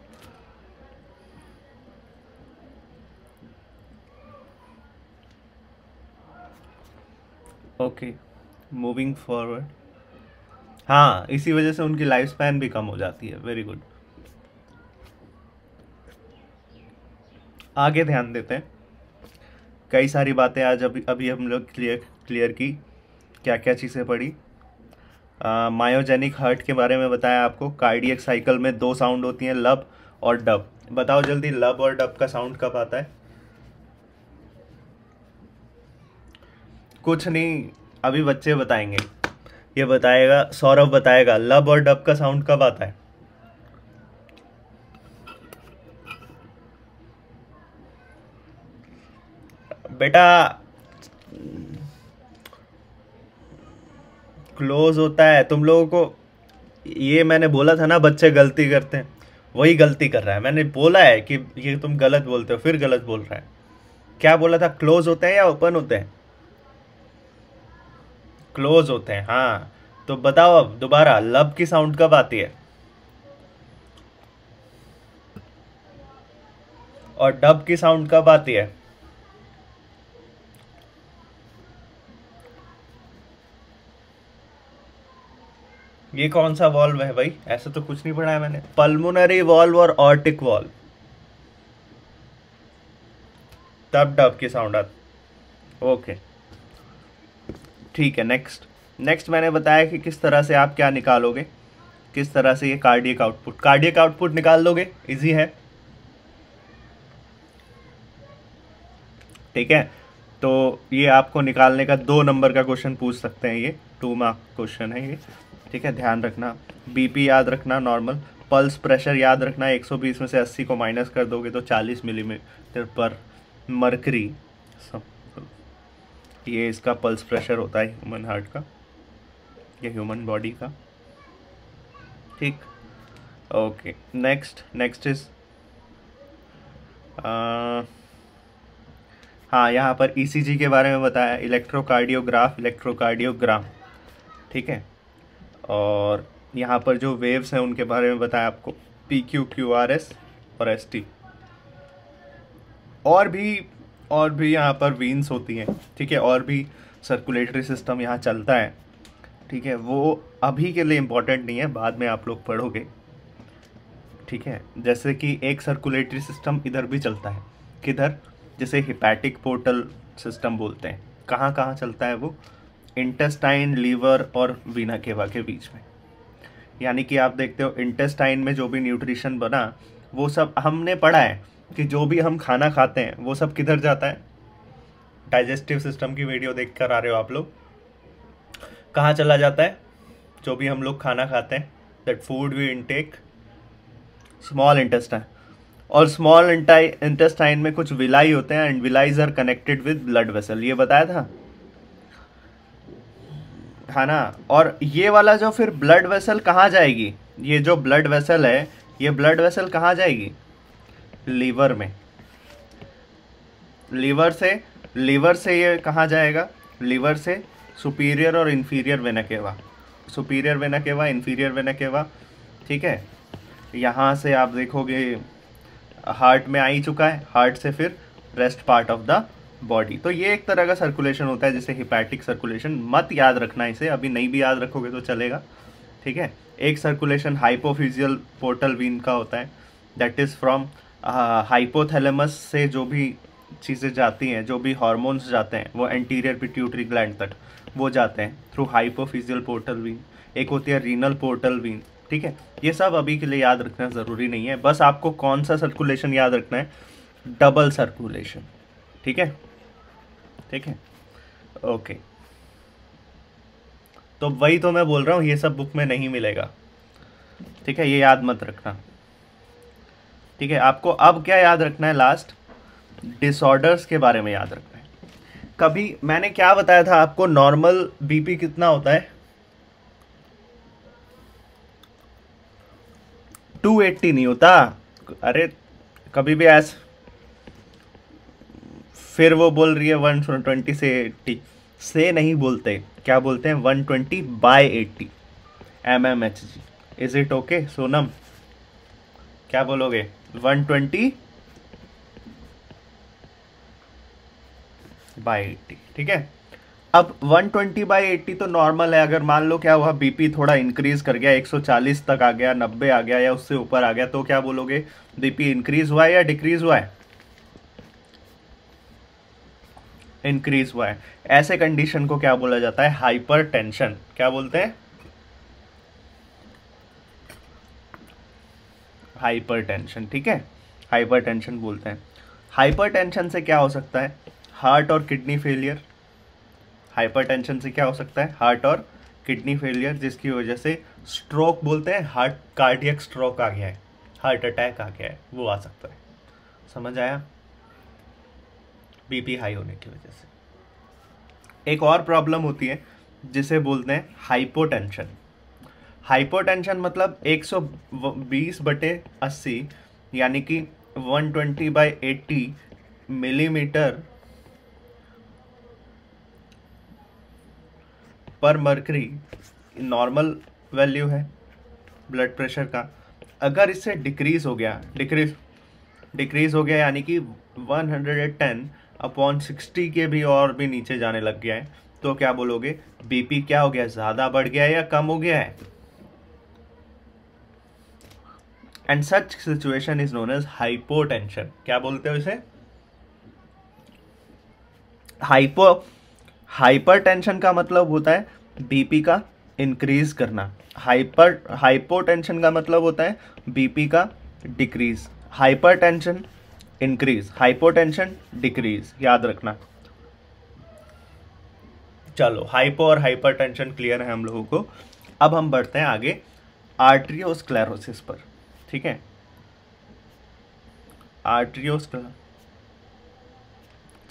ओके मूविंग फॉरवर्ड हाँ इसी वजह से उनकी लाइफ स्पैन भी कम हो जाती है वेरी गुड आगे ध्यान देते हैं कई सारी बातें आज अभी अभी हम लोग क्लियर क्लियर की क्या क्या चीज़ें पढ़ी मायोजेनिक हर्ट के बारे में बताया आपको कार्डियक साइकिल में दो साउंड होती हैं लब और डब बताओ जल्दी लब और डब का साउंड कब आता है कुछ नहीं अभी बच्चे बताएंगे ये बताएगा सौरभ बताएगा लब और डब का साउंड कब आता है बेटा क्लोज होता है तुम लोगों को ये मैंने बोला था ना बच्चे गलती करते हैं वही गलती कर रहा है मैंने बोला है कि ये तुम गलत बोलते हो फिर गलत बोल रहा है क्या बोला था क्लोज होते हैं या ओपन होते हैं क्लोज होते हैं हाँ तो बताओ अब दोबारा लब की साउंड कब आती है और डब की साउंड कब आती है ये कौन सा वॉल्व है भाई ऐसा तो कुछ नहीं पढ़ा है मैंने पल्मोनरी वॉल्व और ऑर्टिक वॉल्व तब डब के साउंड आते ओके ठीक है नेक्स्ट नेक्स्ट मैंने बताया कि किस तरह से आप क्या निकालोगे किस तरह से ये कार्डियक आउटपुट कार्डियक आउटपुट निकाल लोगे इजी है ठीक है तो ये आपको निकालने का दो नंबर का क्वेश्चन पूछ सकते हैं ये टू मार्क क्वेश्चन है ये ठीक है ध्यान रखना बीपी याद रखना नॉर्मल पल्स प्रेशर याद रखना 120 में से 80 को माइनस कर दोगे तो 40 मिलीमीटर पर मरकरी ये इसका पल्स प्रेशर होता है ह्यूमन हार्ट का या ह्यूमन बॉडी का ठीक ओके नेक्स्ट नेक्स्ट इज हाँ यहाँ पर ईसीजी e के बारे में बताया इलेक्ट्रोकार्डियोग्राफ इलेक्ट्रोकार्डियोग्राम ठीक है और यहाँ पर जो वेव्स हैं उनके बारे में बताया आपको P Q Q R S और एस टी और भी और भी यहाँ पर वीन्स होती हैं ठीक है और भी सर्कुलेटरी सिस्टम यहाँ चलता है ठीक है वो अभी के लिए इम्पॉर्टेंट नहीं है बाद में आप लोग पढ़ोगे ठीक है जैसे कि एक सर्कुलेटरी सिस्टम इधर भी चलता है किधर जैसे हिपैटिक पोर्टल सिस्टम बोलते हैं कहाँ कहाँ चलता है वो इंटेस्टाइन लीवर और वीना केवा के बीच में यानी कि आप देखते हो इंटेस्टाइन में जो भी न्यूट्रिशन बना वो सब हमने पढ़ा है कि जो भी हम खाना खाते हैं वो सब किधर जाता है डाइजेस्टिव सिस्टम की वीडियो देख कर आ रहे हो आप लोग कहाँ चला जाता है जो भी हम लोग खाना खाते हैं that food we intake small intestine और स्मॉल इंटेस्टाइन में कुछ विलाई होते हैं and villis are connected with blood vessel ये बताया था है ना और ये वाला जो फिर ब्लड वेसल कहाँ जाएगी ये जो ब्लड वेसल है ये ब्लड वेसल कहाँ जाएगी लीवर में लीवर से लीवर से ये कहाँ जाएगा लीवर से सुपीरियर और inferior vena cava superior vena cava inferior vena cava ठीक है यहाँ से आप देखोगे हार्ट में आ ही चुका है हार्ट से फिर rest part of the body तो ये एक तरह का सर्कुलेशन होता है जैसे हिपैटिक सर्कुलेशन मत याद रखना इसे अभी नहीं भी याद रखोगे तो चलेगा ठीक है एक सर्कुलेशन हाइपोफिजियल पोर्टल वीन का होता है दैट इज़ फ्रॉम हाइपोथैलेमस से जो भी चीज़ें जाती हैं जो भी हार्मोन्स जाते हैं वो एंटीरियर पिट्यूटरी ग्लैंड तक वो जाते हैं थ्रू हाइपोफिजियल पोर्टल वीन एक होती है रीनल पोर्टल वीन ठीक है ये सब अभी के लिए याद रखना ज़रूरी नहीं है बस आपको कौन सा सर्कुलेशन याद रखना है डबल सर्कुलेशन ठीक है ठीक है ओके तो वही तो मैं बोल रहा हूँ ये सब बुक में नहीं मिलेगा ठीक है ये याद मत रखना ठीक है आपको अब क्या याद रखना है लास्ट डिसऑर्डर्स के बारे में याद रखना है कभी मैंने क्या बताया था आपको नॉर्मल बीपी कितना होता है 280 नहीं होता अरे कभी भी ऐसा फिर वो बोल रही है वन ट्वेंटी से एट्टी से नहीं बोलते क्या बोलते हैं one twenty by eighty M M H G is it okay Sonam क्या बोलोगे वन ट्वेंटी बाई एट्टी ठीक है अब 120 ट्वेंटी बाई एट्टी तो नॉर्मल है अगर मान लो क्या हुआ बीपी थोड़ा इंक्रीज कर गया 140 तक आ गया 90 आ गया या उससे ऊपर आ गया तो क्या बोलोगे बीपी इंक्रीज हुआ है या डिक्रीज हुआ है इंक्रीज हुआ है ऐसे कंडीशन को क्या बोला जाता है हाइपर टेंशन क्या बोलते हैं हाइपर टेंशन ठीक है हाइपर टेंशन बोलते हैं हाइपर टेंशन से क्या हो सकता है हार्ट और किडनी फेलियर हाइपर टेंशन से क्या हो सकता है हार्ट और किडनी फेलियर जिसकी वजह से स्ट्रोक बोलते हैं हार्ट कार्डियक स्ट्रोक आ गया है हार्ट अटैक आ गया है वो आ सकता है समझ आया बीपी हाई होने की वजह से एक और प्रॉब्लम होती है जिसे बोलते हैं हाइपोटेंशन हाइपोटेंशन मतलब 120 बटे 80 यानी कि 120 ट्वेंटी बाई एट्टी मिलीमीटर पर मर्करी नॉर्मल वैल्यू है ब्लड प्रेशर का अगर इससे डिक्रीज हो गया डिक्रीज डिक्रीज हो गया यानी कि 110 अपॉन सिक्सटी के भी और भी नीचे जाने लग गया है तो क्या बोलोगे बीपी क्या हो गया ज़्यादा बढ़ गया या कम हो गया है and such situation is known as hypotension क्या बोलते हो इसे हाइपो हाइपरटेंशन का मतलब होता है बीपी का इंक्रीज करना हाइपर हाइपोटेंशन का मतलब होता है बीपी का decrease hypertension increase hypotension decrease याद रखना चलो हाइपो और हाइपरटेंशन क्लियर है हम लोगों को अब हम बढ़ते हैं आगे आर्ट्रियोस्क्लेरोसिस पर ठीक है आर्ट्रियोस्क्लेरोसिस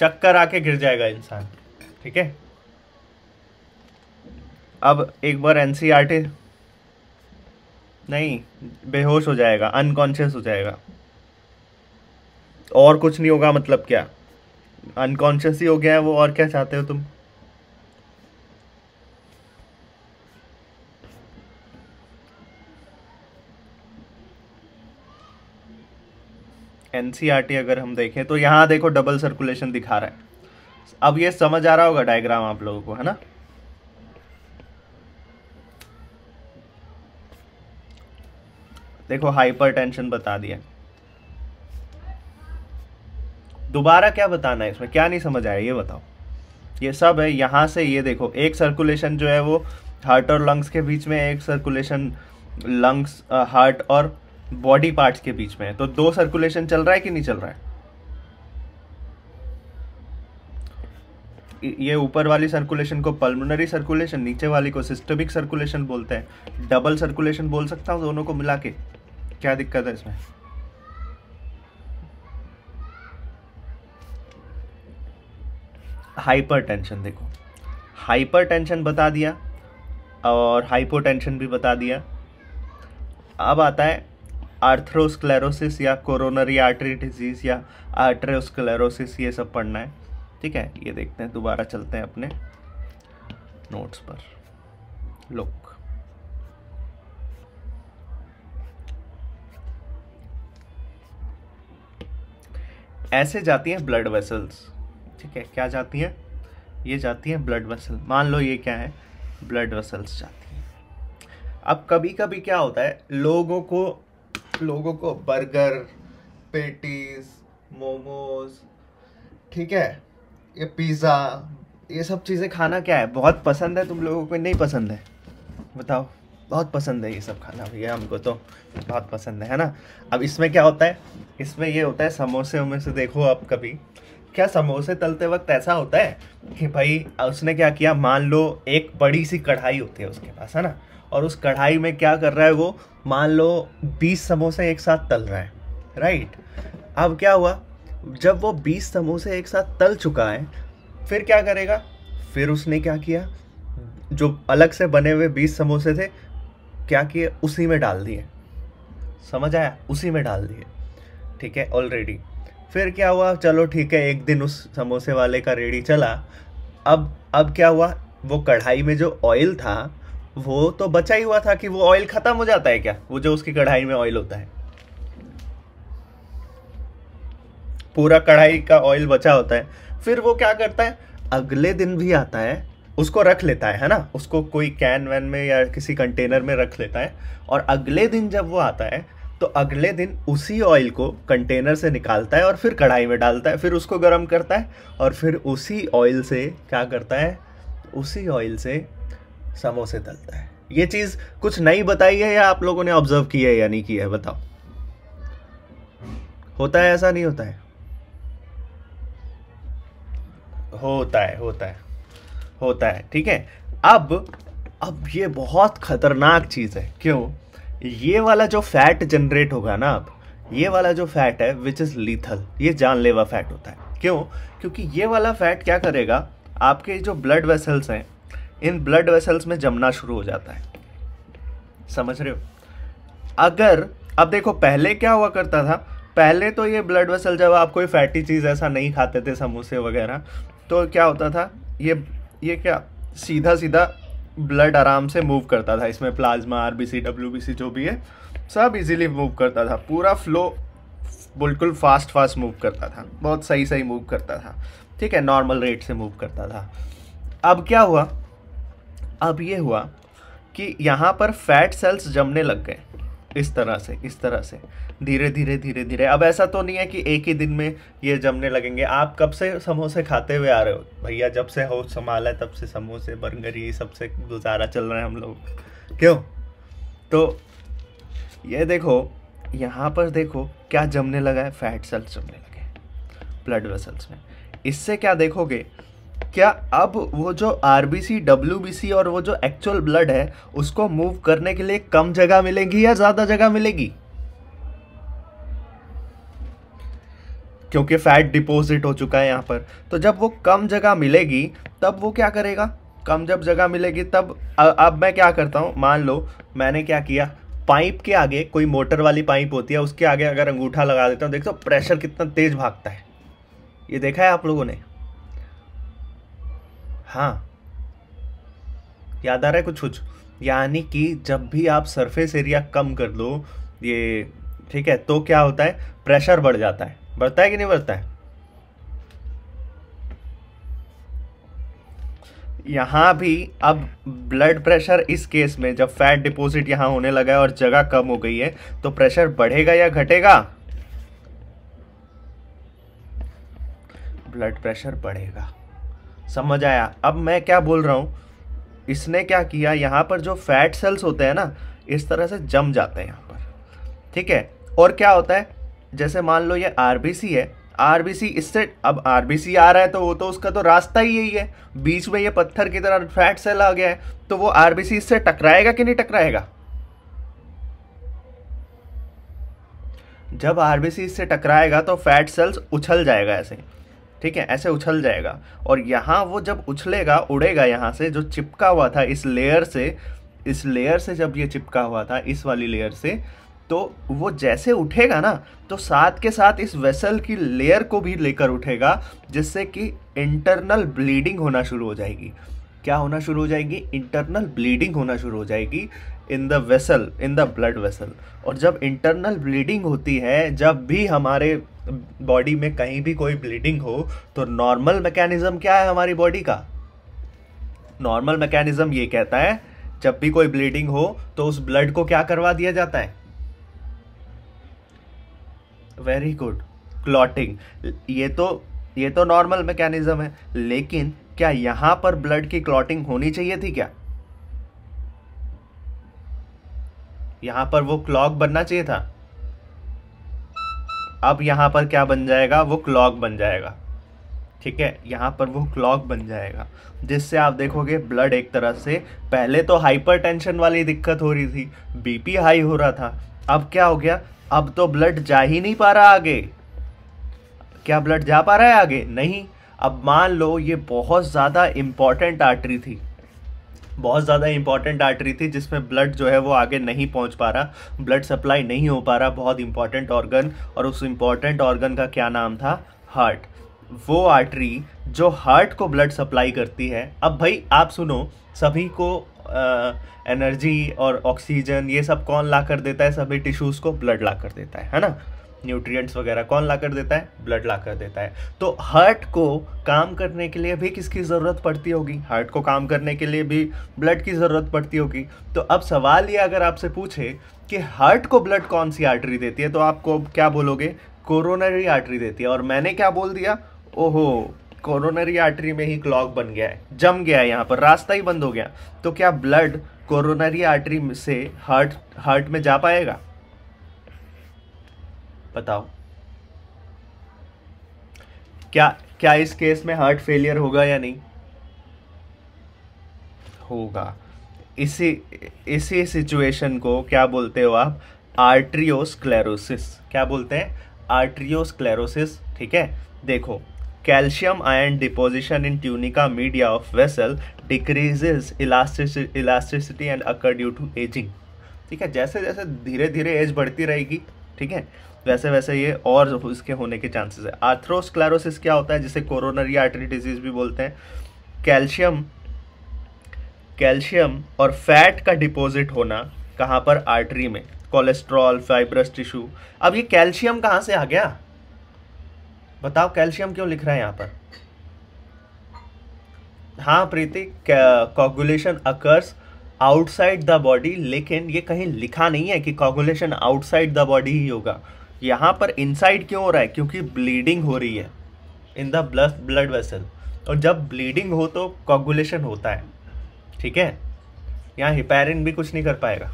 चक्कर आके गिर जाएगा इंसान ठीक है अब एक बार एनसीईआरटी e नहीं बेहोश हो जाएगा अनकॉन्शियस हो जाएगा और कुछ नहीं होगा मतलब क्या अनकॉन्शियस ही हो गया है वो और क्या चाहते हो तुम एन e अगर हम देखें तो यहां देखो डबल सर्कुलेशन दिखा रहा है अब ये समझ आ रहा होगा डायग्राम आप लोगों को है ना देखो हाइपर टेंशन बता दिया दोबारा क्या बताना है इसमें क्या नहीं समझ आया ये बताओ ये सब है यहाँ से ये देखो एक सर्कुलेशन जो है वो हार्ट और लंग्स के बीच में एक सर्कुलेशन लंग्स हार्ट और बॉडी पार्ट्स के बीच में है तो दो सर्कुलेशन चल रहा है कि नहीं चल रहा है ये ऊपर वाली सर्कुलेशन को पल्मोनरी सर्कुलेशन नीचे वाली को सिस्टमिक सर्कुलेशन बोलते हैं डबल सर्कुलेशन बोल सकता हूँ दोनों को मिला के क्या दिक्कत है इसमें हाइपरटेंशन देखो हाइपरटेंशन बता दिया और हाइपोटेंशन भी बता दिया अब आता है आर्थरोस्क्लेरोसिस या कोरोनरी आर्टरी डिजीज़ या आर्ट्रोस्क्लेरोसिस ये सब पढ़ना है ठीक है ये देखते हैं दोबारा चलते हैं अपने नोट्स पर लुक ऐसे जाती हैं ब्लड वेसल्स ठीक है क्या जाती है ये जाती है ब्लड वसल मान लो ये क्या है ब्लड वसल्स जाती हैं अब कभी कभी क्या होता है लोगों को लोगों को बर्गर पेटीज मोमोज ठीक है ये पिज़्ज़ा ये सब चीज़ें खाना क्या है बहुत पसंद है तुम लोगों को नहीं पसंद है बताओ बहुत पसंद है ये सब खाना भैया हमको तो बहुत पसंद है है ना अब इसमें क्या होता है इसमें ये होता है समोसे वमोसे देखो आप कभी क्या समोसे तलते वक्त ऐसा होता है कि भाई उसने क्या किया मान लो एक बड़ी सी कढ़ाई होती है उसके पास है ना और उस कढ़ाई में क्या कर रहा है वो मान लो बीस समोसे एक साथ तल रहा है राइट अब क्या हुआ जब वो बीस समोसे एक साथ तल चुका है फिर क्या करेगा फिर उसने क्या किया जो अलग से बने हुए बीस समोसे थे क्या किए उसी में डाल दिए समझ आया उसी में डाल दिए ठीक है ऑलरेडी फिर क्या हुआ चलो ठीक है एक दिन उस समोसे वाले का रेडी चला अब अब क्या हुआ वो कढ़ाई में जो ऑयल था वो तो बचा ही हुआ था कि वो ऑयल ख़त्म हो जाता है क्या वो जो उसकी कढ़ाई में ऑयल होता है पूरा कढ़ाई का ऑयल बचा होता है फिर वो क्या करता है अगले दिन भी आता है उसको रख लेता है है ना उसको कोई कैन वैन में या किसी कंटेनर में रख लेता है और अगले दिन जब वो आता है तो अगले दिन उसी ऑयल को कंटेनर से निकालता है और फिर कढ़ाई में डालता है फिर उसको गर्म करता है और फिर उसी ऑयल से क्या करता है उसी ऑयल से समोसे तलता है ये चीज़ कुछ नई बताई है या आप लोगों ने ऑब्जर्व किया है या नहीं किया है बताओ होता है ऐसा नहीं होता है होता है होता है होता है ठीक है अब अब ये बहुत खतरनाक चीज़ है क्यों ये वाला जो फैट जनरेट होगा ना आप ये वाला जो फैट है विच इज़ लीथल ये जानलेवा फैट होता है क्यों क्योंकि ये वाला फैट क्या करेगा आपके जो ब्लड वेसल्स हैं इन ब्लड वेसल्स में जमना शुरू हो जाता है समझ रहे हो अगर अब देखो पहले क्या हुआ करता था पहले तो ये ब्लड वेसल जब आप कोई फैटी चीज़ ऐसा नहीं खाते थे समोसे वगैरह तो क्या होता था ये ये क्या सीधा सीधा ब्लड आराम से मूव करता था इसमें plasma R B C W B C जो भी है सब इजीली मूव करता था पूरा फ्लो बिल्कुल फास्ट फास्ट मूव करता था बहुत सही सही मूव करता था ठीक है नॉर्मल रेट से मूव करता था अब क्या हुआ अब ये हुआ कि यहाँ पर फैट सेल्स जमने लग गए इस तरह से इस तरह से धीरे धीरे धीरे धीरे अब ऐसा तो नहीं है कि एक ही दिन में ये जमने लगेंगे आप कब से समोसे खाते हुए आ रहे हो भैया जब से हो संभाला है तब से समोसे बर्गर ये सबसे गुजारा चल रहा है हम लोग क्यों तो ये देखो यहाँ पर देखो क्या जमने लगा है फैट सेल्स जमने लगे ब्लड वेसल्स में इससे क्या देखोगे क्या अब वो जो R B C C W B और वो जो एक्चुअल ब्लड है उसको मूव करने के लिए कम जगह मिलेगी या ज़्यादा जगह मिलेगी क्योंकि फैट डिपॉजिट हो चुका है यहाँ पर तो जब वो कम जगह मिलेगी तब वो क्या करेगा कम जब जगह मिलेगी तब अब मैं क्या करता हूँ मान लो मैंने क्या किया पाइप के आगे कोई मोटर वाली पाइप होती है उसके आगे अगर अंगूठा लगा देता हूँ देखो प्रेशर कितना तेज भागता है ये देखा है आप लोगों ने हाँ याद आ रहा है कुछ कुछ यानी कि जब भी आप सरफेस एरिया कम कर दो ये ठीक है तो क्या होता है प्रेशर बढ़ जाता है बढ़ता है कि नहीं बढ़ता है यहां भी अब ब्लड प्रेशर इस केस में जब फैट डिपॉजिट यहां होने लगा है और जगह कम हो गई है तो प्रेशर बढ़ेगा या घटेगा ब्लड प्रेशर बढ़ेगा समझ आया अब मैं क्या बोल रहा हूं इसने क्या किया यहां पर जो फैट सेल्स होते हैं ना इस तरह से जम जाते हैं यहां पर ठीक है और क्या होता है जैसे मान लो ये आर है आर इससे अब आर आ रहा है तो वो तो उसका तो रास्ता ही यही है बीच में ये पत्थर की तरह फैट सेल आ गया है तो वो आर इससे टकराएगा कि नहीं टकराएगा जब आर इससे टकराएगा तो फैट सेल्स उछल जाएगा ऐसे ठीक है ऐसे उछल जाएगा और यहाँ वो जब उछलेगा उड़ेगा यहाँ से जो चिपका हुआ था इस लेयर से इस लेयर से जब ये चिपका हुआ था इस वाली लेयर से तो वो जैसे उठेगा ना तो साथ के साथ इस वेसल की लेयर को भी लेकर उठेगा जिससे कि इंटरनल ब्लीडिंग होना शुरू हो जाएगी क्या होना शुरू हो जाएगी इंटरनल ब्लीडिंग होना शुरू हो जाएगी in the vessel in the blood vessel और जब इंटरनल ब्लीडिंग होती है जब भी हमारे बॉडी में कहीं भी कोई ब्लीडिंग हो तो नॉर्मल मैकेनिज़्म क्या है हमारी बॉडी का नॉर्मल मैकेनिज़्म ये कहता है जब भी कोई ब्लीडिंग हो तो उस ब्लड को क्या करवा दिया जाता है वेरी गुड क्लॉटिंग ये तो ये तो नॉर्मल मैकेनिज्म है लेकिन क्या यहां पर ब्लड की क्लॉटिंग होनी चाहिए थी क्या यहां पर वो क्लॉक बनना चाहिए था अब यहां पर क्या बन जाएगा वो क्लॉक बन जाएगा ठीक है यहां पर वो क्लॉक बन जाएगा जिससे आप देखोगे ब्लड एक तरह से पहले तो हाइपरटेंशन वाली दिक्कत हो रही थी बीपी हाई हो रहा था अब क्या हो गया अब तो ब्लड जा ही नहीं पा रहा आगे क्या ब्लड जा पा रहा है आगे नहीं अब मान लो ये बहुत ज़्यादा इम्पॉर्टेंट आर्टरी थी बहुत ज़्यादा इंपॉर्टेंट आर्टरी थी जिसमें ब्लड जो है वो आगे नहीं पहुंच पा रहा ब्लड सप्लाई नहीं हो पा रहा बहुत इंपॉर्टेंट ऑर्गन और उस इंपॉर्टेंट ऑर्गन का क्या नाम था हार्ट वो आर्टरी जो हार्ट को ब्लड सप्लाई करती है अब भाई आप सुनो सभी को एनर्जी और ऑक्सीजन ये सब कौन ला कर देता है सभी टिश्यूज़ को ब्लड ला कर देता है है ना न्यूट्रिएंट्स वगैरह कौन ला कर देता है ब्लड ला कर देता है तो हार्ट को काम करने के लिए भी किसकी ज़रूरत पड़ती होगी हार्ट को काम करने के लिए भी ब्लड की ज़रूरत पड़ती होगी तो अब सवाल ये अगर आपसे पूछे कि हार्ट को ब्लड कौन सी आर्टरी देती है तो आपको क्या बोलोगे कोरोनरी आर्टरी देती है और मैंने क्या बोल दिया ओहो कोरोनरी आर्टरी में ही क्लॉग बन गया है जम गया है यहाँ पर रास्ता ही बंद हो गया तो क्या ब्लड कोरोनरी आर्टरी से हार्ट हार्ट में जा पाएगा बताओ क्या क्या इस केस में हार्ट फेलियर होगा या नहीं होगा इसी इसी सिचुएशन को क्या बोलते हो आप आर्ट्रियोस्क्लेरोसिस क्या बोलते हैं आर्ट्रियोस्क्लेरोसिस ठीक है देखो calcium ion deposition in tunica media of vessel decreases elasticity, elasticity and occur due to ageing ठीक है जैसे जैसे धीरे धीरे एज बढ़ती रहेगी ठीक है वैसे वैसे ये और उसके होने के चांसेस है आर्थ्रोस्क्लेरोसिस क्या होता है जिसे कोरोनरी आर्टरी डिजीज भी बोलते हैं कैल्शियम कैल्शियम और फैट का डिपॉजिट होना कहाँ पर आर्टरी में कोलेस्ट्रॉल फाइब्रस टिश्यू अब ये कैल्शियम कहाँ से आ गया बताओ कैल्शियम क्यों लिख रहा है यहाँ पर हाँ Preeti coagulation occurs outside the body लेकिन ये कहीं लिखा नहीं है कि कॉगुलेशन आउटसाइड द बॉडी ही होगा यहाँ पर इनसाइड क्यों हो रहा है क्योंकि ब्लीडिंग हो रही है in the blood blood vessel और जब ब्लीडिंग हो तो कॉगुलेशन होता है ठीक है यहाँ हिपेरिन भी कुछ नहीं कर पाएगा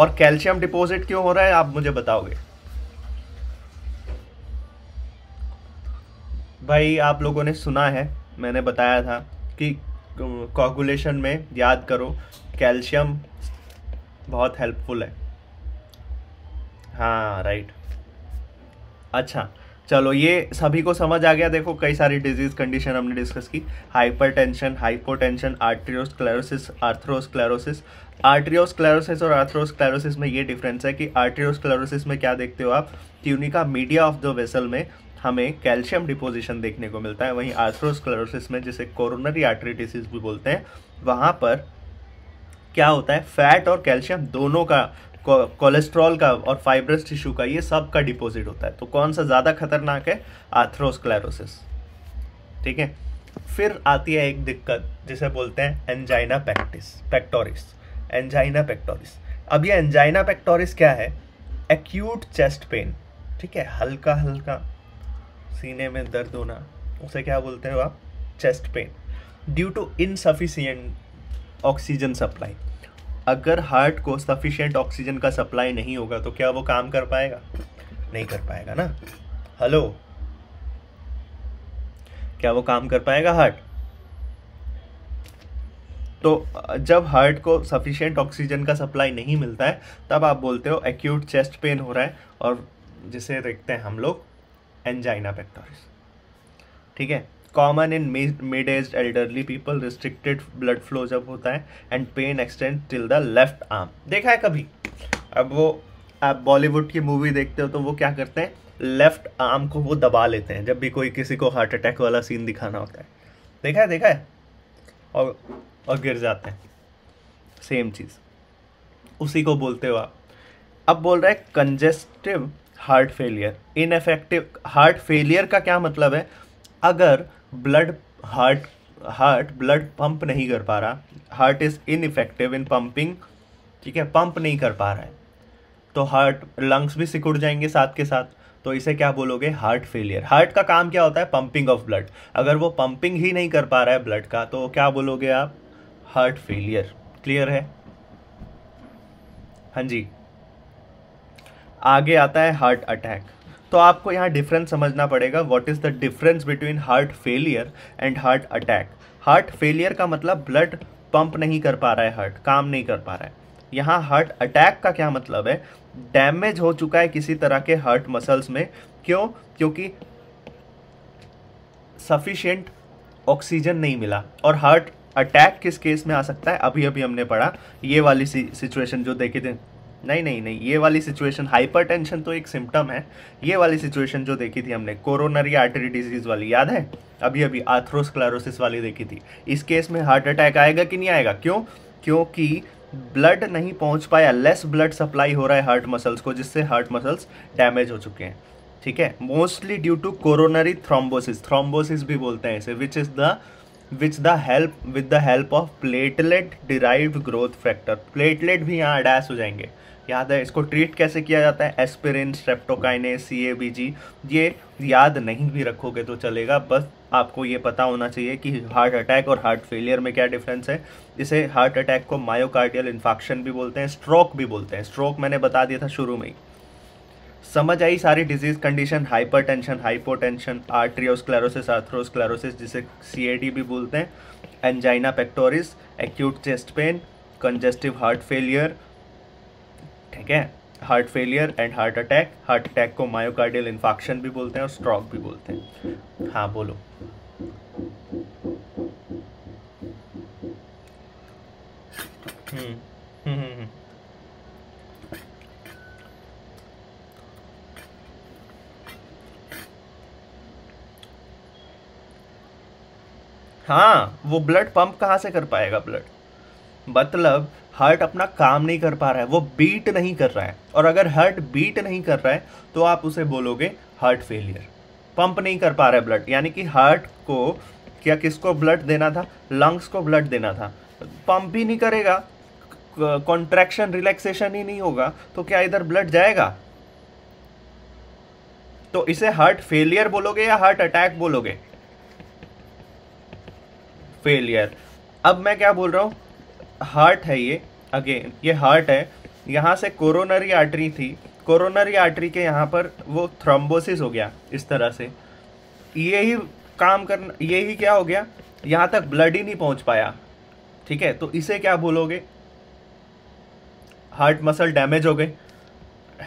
और कैल्शियम डिपॉजिट क्यों हो रहा है आप मुझे बताओगे भाई आप लोगों ने सुना है मैंने बताया था कि कॉकुलेशन में याद करो कैल्शियम बहुत हेल्पफुल है हाँ राइट अच्छा चलो ये सभी को समझ आ गया देखो कई सारी डिजीज कंडीशन हमने डिस्कस की hypertension hypotension arteriosclerosis atherosclerosis arteriosclerosis और आर्थरोस्क्लेरोसिस में ये डिफरेंस है कि आर्ट्रियोस्क्लेरोसिस में क्या देखते हो आप tunica media of the vessel में हमें कैल्शियम डिपोजिशन देखने को मिलता है वहीं आर्थ्रोस्क्लेरोसिस में जिसे कोरोनरी आर्टरी डिसीज भी बोलते हैं वहाँ पर क्या होता है फैट और कैल्शियम दोनों का कोलेस्ट्रॉल का और फाइब्रस टिश्यू का ये सब का डिपोजिट होता है तो कौन सा ज़्यादा खतरनाक है आर्थ्रोस्क्लेरोसिस ठीक है फिर आती है एक दिक्कत जिसे बोलते हैं angina pectis pectoris angina pectoris अब ये एंजाइना पैक्टोरिस क्या है एक्यूट चेस्ट पेन ठीक है हल्का हल्का सीने में दर्द होना उसे क्या बोलते हो आप chest pain due to insufficient oxygen supply अगर हार्ट को सफिशियंट ऑक्सीजन का सप्लाई नहीं होगा तो क्या वो काम कर पाएगा नहीं कर पाएगा ना हेलो क्या वो काम कर पाएगा हार्ट तो जब हार्ट को सफिशियंट ऑक्सीजन का सप्लाई नहीं मिलता है तब आप बोलते हो एक्यूट चेस्ट पेन हो रहा है और जिसे देखते हैं हम लोग एंजाइना पेक्टोरिस ठीक है common in mid age elderly people restricted blood flow जब होता है and pain extend till the left arm देखा है कभी अब वो आप बॉलीवुड की मूवी देखते हो तो वो क्या करते हैं लेफ्ट आर्म को वो दबा लेते हैं जब भी कोई किसी को हार्ट अटैक वाला सीन दिखाना होता है देखा है देखा है और और गिर जाते हैं सेम चीज़ उसी को बोलते हो आप अब बोल रहा है congestive heart failure ineffective heart failure का क्या मतलब है अगर blood heart heart blood pump नहीं कर पा रहा heart is ineffective in pumping ठीक है पंप नहीं कर पा रहा है तो हार्ट लंग्स भी सिकुड़ जाएंगे साथ के साथ तो इसे क्या बोलोगे हार्ट फेलियर हार्ट का काम क्या होता है पंपिंग ऑफ ब्लड अगर वो पंपिंग ही नहीं कर पा रहा है ब्लड का तो क्या बोलोगे आप हार्ट फेलियर क्लियर है हाँ जी आगे आता है हार्ट अटैक तो आपको यहाँ डिफरेंस समझना पड़ेगा what is the difference between heart failure and heart attack heart failure का मतलब ब्लड पंप नहीं कर पा रहा है हार्ट काम नहीं कर पा रहा है यहाँ हार्ट अटैक का क्या मतलब है डैमेज हो चुका है किसी तरह के हार्ट मसल्स में क्यों क्योंकि सफिशेंट ऑक्सीजन नहीं मिला और हार्ट अटैक किस केस में आ सकता है अभी अभी हमने पढ़ा ये वाली सिचुएशन जो देखे थे नहीं नहीं नहीं ये वाली सिचुएशन हाइपरटेंशन तो एक सिम्टम है ये वाली सिचुएशन जो देखी थी हमने कोरोनरी आर्टरी डिजीज वाली याद है अभी अभी आर्थ्रोस्क्लेरोसिस वाली देखी थी इस केस में हार्ट अटैक आएगा कि नहीं आएगा क्यों क्योंकि ब्लड नहीं पहुंच पाया लेस ब्लड सप्लाई हो रहा है हार्ट मसल्स को जिससे हार्ट मसल्स डैमेज हो चुके हैं ठीक है mostly due to coronary thrombosis thrombosis भी बोलते हैं इसे which is the which the help with the help of platelet derive growth factor platelet भी यहाँ अडैस हो जाएंगे याद है इसको ट्रीट कैसे किया जाता है एस्पिरिन स्ट्रेप्टोकाइने सी ए बी जी ये याद नहीं भी रखोगे तो चलेगा बस आपको ये पता होना चाहिए कि हार्ट अटैक और हार्ट फेलियर में क्या डिफरेंस है इसे हार्ट अटैक को मायोकार्डियल इन्फेक्शन भी बोलते हैं स्ट्रोक भी बोलते हैं स्ट्रोक मैंने बता दिया था शुरू में ही समझ आई सारी disease condition hypertension hypotension arteriosclerosis atherosclerosis जिसे डी भी बोलते हैं angina pectoris acute chest pain congestive heart failure ठीक है heart failure and heart attack heart attack को मायोकार्डियल इन्फेक्शन भी बोलते हैं और स्ट्रोक भी बोलते हैं हाँ बोलो हम्म, हम्म, हम्म, हम्म। हाँ वो ब्लड पंप कहाँ से कर पाएगा ब्लड मतलब हार्ट अपना काम नहीं कर पा रहा है वो बीट नहीं कर रहा है और अगर हार्ट बीट नहीं कर रहा है तो आप उसे बोलोगे हार्ट फेलियर पंप नहीं कर पा रहा है ब्लड यानी कि हार्ट को क्या किसको ब्लड देना था लंग्स को ब्लड देना था पंप ही नहीं करेगा कॉन्ट्रैक्शन रिलैक्सेशन ही नहीं होगा तो क्या इधर ब्लड जाएगा तो इसे हार्ट फेलियर बोलोगे या हार्ट अटैक बोलोगे फेलियर अब मैं क्या बोल रहा हूं हार्ट है ये अगेन ये हार्ट है यहाँ से कोरोनरी आर्टरी थी कोरोनरी आर्टरी के यहाँ पर वो थ्रोम्बोसिस हो गया इस तरह से ये ही काम करना ये ही क्या हो गया यहाँ तक ब्लड ही नहीं पहुँच पाया ठीक है तो इसे क्या बोलोगे हार्ट मसल डैमेज हो गए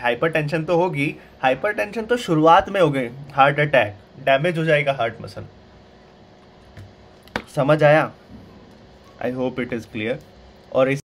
हाइपरटेंशन तो होगी हाइपरटेंशन तो शुरुआत में हो गए हार्ट अटैक डैमेज हो जाएगा हार्ट मसल समझ आया I hope it is clear or is